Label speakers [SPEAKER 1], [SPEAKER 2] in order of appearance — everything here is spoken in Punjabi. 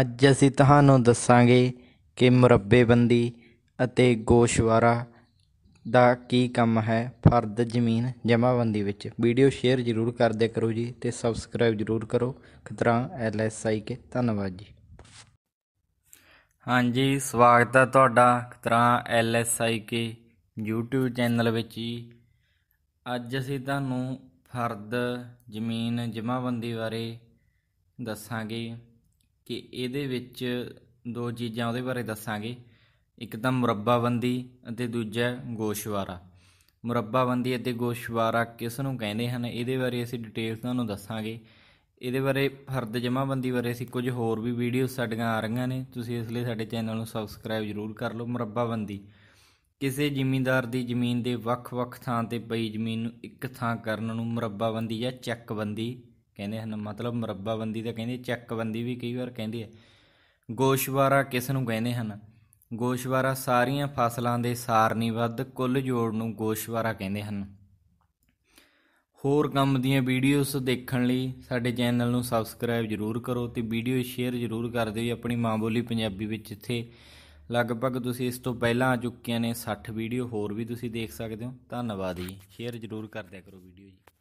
[SPEAKER 1] ਅੱਜ ਅਸੀਂ ਤੁਹਾਨੂੰ ਦੱਸਾਂਗੇ ਕਿ ਮੁਰੱਬੇਬੰਦੀ ਅਤੇ ਗੋਸ਼ਵਾਰਾ ਦਾ ਕੀ ਕੰਮ ਹੈ ਫਰਦ ਜ਼ਮੀਨ ਜਮ੍ਹਾਂਬੰਦੀ ਵਿੱਚ ਵੀਡੀਓ ਸ਼ੇਅਰ ਜ਼ਰੂਰ ਕਰਦੇ ਕਰੋ ਜੀ ਤੇ ਸਬਸਕ੍ਰਾਈਬ ਜ਼ਰੂਰ ਕਰੋ ਖਤਰਾ ਐਲ ਐਸ ਆਈ ਕੇ ਧੰਨਵਾਦ ਜੀ
[SPEAKER 2] ਹਾਂਜੀ ਸਵਾਗਤ ਹੈ ਤੁਹਾਡਾ ਖਤਰਾ L S I K YouTube channel ਵਿੱਚ ਜੀ ਅੱਜ ਅਸੀਂ ਤੁਹਾਨੂੰ ਫਰਦ ਜ਼ਮੀਨ ਜਮ੍ਹਾਂਬੰਦੀ ਬਾਰੇ ਦੱਸਾਂਗੇ ਕਿ ਇਹਦੇ ਵਿੱਚ ਦੋ ਚੀਜ਼ਾਂ ਉਹਦੇ ਬਾਰੇ ਦੱਸਾਂਗੇ ਇੱਕ ਤਾਂ ਮੁਰੱਬਾਬੰਦੀ ਅਤੇ ਦੂਜਾ ਗੋਸ਼ਵਾਰਾ ਮੁਰੱਬਾਬੰਦੀ ਅਤੇ ਗੋਸ਼ਵਾਰਾ ਕਿਸ ਨੂੰ ਕਹਿੰਦੇ ਹਨ ਇਹਦੇ ਬਾਰੇ ਅਸੀਂ ਡਿਟੇਲਸ ਤੁਹਾਨੂੰ ਦੱਸਾਂਗੇ ਇਹਦੇ ਬਾਰੇ ਫਰਦ ਜਮਾਬੰਦੀ ਬਾਰੇ ਅਸੀਂ ਕੁਝ ਹੋਰ ਵੀ ਵੀਡੀਓ ਸਾਡੀਆਂ ਆ ਰਹੀਆਂ ਨੇ ਤੁਸੀਂ ਇਸ ਲਈ ਸਾਡੇ ਚੈਨਲ ਨੂੰ ਸਬਸਕ੍ਰਾਈਬ ਜ਼ਰੂਰ ਕਰ ਲਓ ਮੁਰੱਬਾਬੰਦੀ ਕਿਸੇ ਜ਼ਿਮੀਂਦਾਰ ਦੀ ਜ਼ਮੀਨ ਦੇ ਵੱਖ-ਵੱਖ ਥਾਂ ਤੇ ਪਈ ਜ਼ਮੀਨ ਨੂੰ ਇੱਕ ਥਾਂ ਕਰਨ ਨੂੰ ਮੁਰੱਬਾਬੰਦੀ ਜਾਂ ਚੱਕਬੰਦੀ ਕਹਿੰਦੇ ਹਨ ਮਤਲਬ ਬੰਦੀ ਤਾਂ ਕਹਿੰਦੇ ਬੰਦੀ ਵੀ ਕਈ ਵਾਰ ਕਹਿੰਦੇ ਆ ਗੋਸ਼ਵਾਰਾ ਕਿਸ ਨੂੰ ਕਹਿੰਦੇ ਹਨ ਗੋਸ਼ਵਾਰਾ ਸਾਰੀਆਂ ਫਸਲਾਂ ਦੇ ਸਾਰਨੀਵੱਧ ਕੁੱਲ ਜੋੜ ਨੂੰ ਗੋਸ਼ਵਾਰਾ ਕਹਿੰਦੇ ਹਨ ਹੋਰ ਕੰਮ ਦੀਆਂ ਵੀਡੀਓਜ਼ ਦੇਖਣ ਲਈ ਸਾਡੇ ਚੈਨਲ ਨੂੰ ਸਬਸਕ੍ਰਾਈਬ ਜ਼ਰੂਰ ਕਰੋ ਤੇ ਵੀਡੀਓ ਸ਼ੇਅਰ ਜ਼ਰੂਰ ਕਰ ਦਿਓ ਜੀ ਆਪਣੀ ਮਾਂ ਬੋਲੀ ਪੰਜਾਬੀ ਵਿੱਚ ਇੱਥੇ ਲਗਭਗ ਤੁਸੀਂ ਇਸ ਤੋਂ ਪਹਿਲਾਂ ਆ ਚੁੱਕੀਆਂ ਨੇ 60 ਵੀਡੀਓ ਹੋਰ ਵੀ ਤੁਸੀਂ ਦੇਖ ਸਕਦੇ ਹੋ ਧੰਨਵਾਦ ਜੀ ਸ਼ੇਅਰ ਜ਼ਰੂਰ ਕਰ ਦਿਆ ਕਰੋ ਵੀਡੀਓ ਜੀ